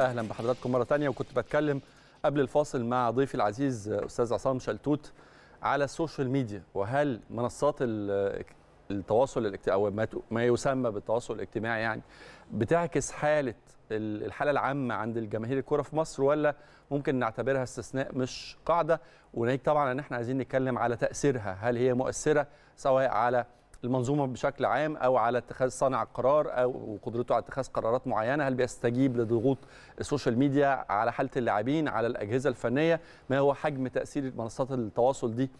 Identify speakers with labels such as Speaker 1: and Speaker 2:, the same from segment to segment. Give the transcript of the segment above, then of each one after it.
Speaker 1: اهلا بحضراتكم مره ثانيه وكنت بتكلم قبل الفاصل مع ضيفي العزيز استاذ عصام شلتوت على السوشيال ميديا وهل منصات التواصل او ما يسمى بالتواصل الاجتماعي يعني بتعكس حاله الحاله العامه عند الجماهير الكره في مصر ولا ممكن نعتبرها استثناء مش قاعده وناهيك طبعا ان احنا عايزين نتكلم على تاثيرها هل هي مؤثره سواء على المنظومه بشكل عام او على اتخاذ صانع القرار او قدرته على اتخاذ قرارات معينه هل بيستجيب لضغوط السوشيال ميديا على حاله اللاعبين على الاجهزه الفنيه ما هو حجم تاثير منصات التواصل دي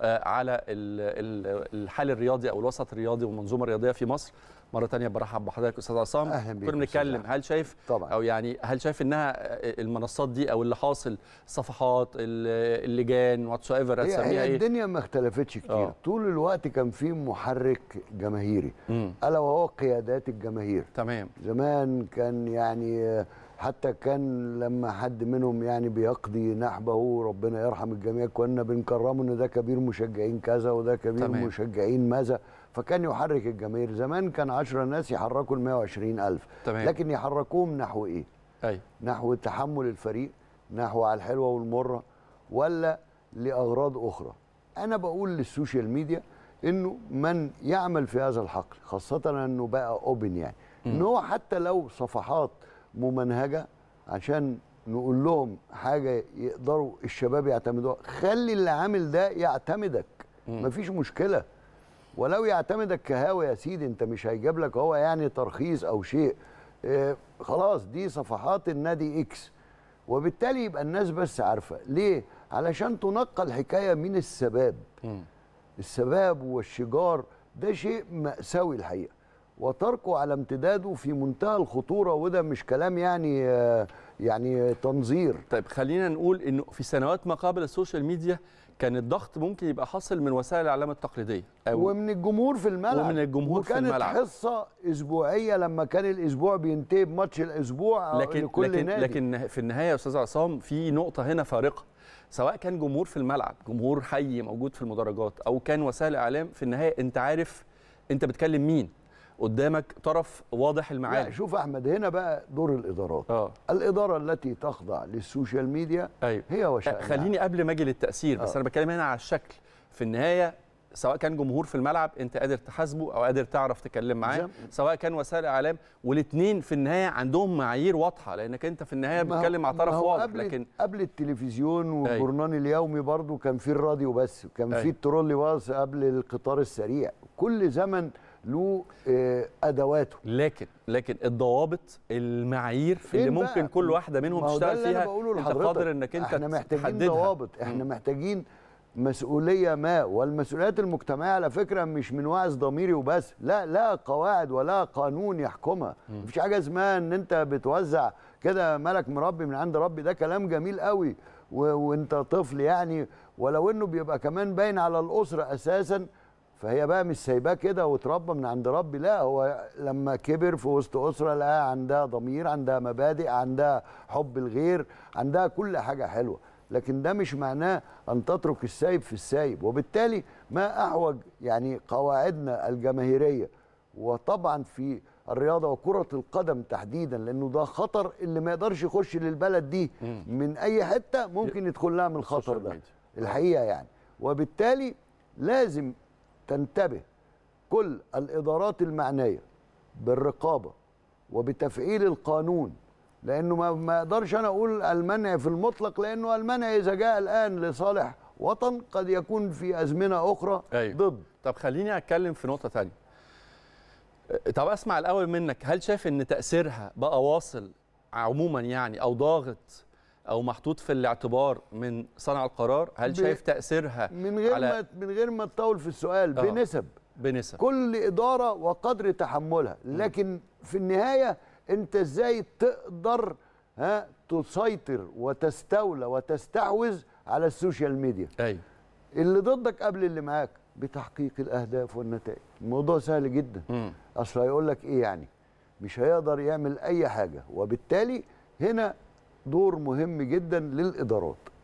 Speaker 1: آه، على الحال الرياضي او الوسط الرياضي والمنظومه الرياضيه في مصر مره ثانيه برحب بحضرتك استاذ عصام كنا بنتكلم هل شايف طبعا. او يعني هل شايف انها آه، المنصات دي او اللي حاصل صفحات اللجان واتس ايفر هتسميها ايه الدنيا
Speaker 2: ما اختلفتش كتير أوه. طول الوقت كان في محرك جماهيري الا وهو قيادات الجماهير تمام زمان كان يعني حتى كان لما حد منهم يعني بيقضي نحبه ربنا يرحم الجميع كنا بنكرمه ان ده كبير مشجعين كذا وده كبير تمام. مشجعين ماذا فكان يحرك الجماهير زمان كان 10 ناس يحركوا ال 120 ألف تمام. لكن يحركوهم نحو ايه؟ أي. نحو تحمل الفريق نحو على الحلوة والمرة ولا لأغراض أخرى أنا بقول للسوشيال ميديا انه من يعمل في هذا الحقل خاصة انه بقى اوبن يعني ان هو حتى لو صفحات ممنهجه عشان نقول لهم حاجه يقدروا الشباب يعتمدوها خلي اللي عامل ده يعتمدك مفيش مشكله ولو يعتمدك كهاوي يا سيدي انت مش هيجيب لك هو يعني ترخيص او شيء اه خلاص دي صفحات النادي اكس وبالتالي يبقى الناس بس عارفه ليه علشان تنقى الحكايه من السباب السباب والشجار ده شيء مأساوي الحقيقه وتركه على امتداده في منتهى الخطوره وده مش كلام يعني آه، يعني تنظير
Speaker 1: طيب خلينا نقول انه في سنوات ما قبل السوشيال ميديا كان الضغط ممكن يبقى حاصل من وسائل الاعلام التقليديه أو ومن
Speaker 2: الجمهور في الملعب ومن الجمهور في الملعب وكانت حصه اسبوعيه لما كان الاسبوع بينتهي بماتش الاسبوع لكن لكل لكن نادي. لكن
Speaker 1: في النهايه يا استاذ عصام في نقطه هنا فارقه سواء كان جمهور في الملعب جمهور حي موجود في المدرجات او كان وسائل اعلام في النهايه انت عارف انت بتكلم مين
Speaker 2: قدامك طرف واضح المعالي لا شوف احمد هنا بقى دور الادارات آه. الاداره التي تخضع للسوشيال ميديا أيوه. هي وشأنها خليني قبل ما اجي
Speaker 1: للتاثير بس بس آه. انا بتكلم هنا على الشكل في النهايه سواء كان جمهور في الملعب انت قادر تحاسبه او قادر تعرف تكلم معاه سواء كان وسائل اعلام والاثنين في النهايه عندهم معايير واضحه لانك انت في النهايه بتتكلم مع طرف واضح قبل لكن
Speaker 2: قبل التلفزيون والجورنال أيوه. اليومي برضو كان في الراديو بس كان في أيوه. الترولي باص قبل القطار السريع كل زمن له آه، ادواته
Speaker 1: لكن لكن الضوابط المعايير
Speaker 2: اللي ممكن بقى؟ كل واحده منهم تشتغل فيها انت قادر انك انت احنا محتاجين تحددها. ضوابط احنا محتاجين مسؤوليه ما والمسؤوليات المجتمعيه على فكره مش من وعظ ضميري وبس لا لا قواعد ولا قانون يحكمها مفيش حاجه اسمها ان انت بتوزع كده ملك مربي من عند ربي ده كلام جميل قوي وانت طفل يعني ولو انه بيبقى كمان باين على الاسره اساسا فهي بقى مش سايباه كده وتربى من عند ربي لا هو لما كبر في وسط اسره لقى عندها ضمير عندها مبادئ عندها حب الغير عندها كل حاجه حلوه لكن ده مش معناه ان تترك السايب في السايب وبالتالي ما اعوج يعني قواعدنا الجماهيريه وطبعا في الرياضه وكره القدم تحديدا لانه ده خطر اللي ما يقدرش يخش للبلد دي من اي حته ممكن يدخل لها من الخطر ده الحقيقه يعني وبالتالي لازم تنتبه كل الادارات المعنيه بالرقابه وبتفعيل القانون لانه ما ما اقدرش انا اقول المنع في المطلق لانه المنع اذا جاء الان لصالح وطن قد يكون في ازمنه اخرى
Speaker 1: أيوه. ضد طب خليني اتكلم في نقطه ثانيه أه، طب اسمع الاول منك هل شايف ان تاثيرها بقى واصل عموما يعني او ضاغط او محطوط في الاعتبار من صنع القرار
Speaker 2: هل شايف تاثيرها من غير على... ما من غير ما تطول في السؤال آه. بنسب بنسب كل اداره وقدر تحملها لكن م. في النهايه انت ازاي تقدر ها تسيطر وتستولى وتستحوذ على السوشيال ميديا ايوه اللي ضدك قبل اللي معاك بتحقيق الاهداف والنتائج الموضوع سهل جدا اصل هيقول لك ايه يعني مش هيقدر يعمل اي حاجه وبالتالي هنا دور مهم جدا للادارات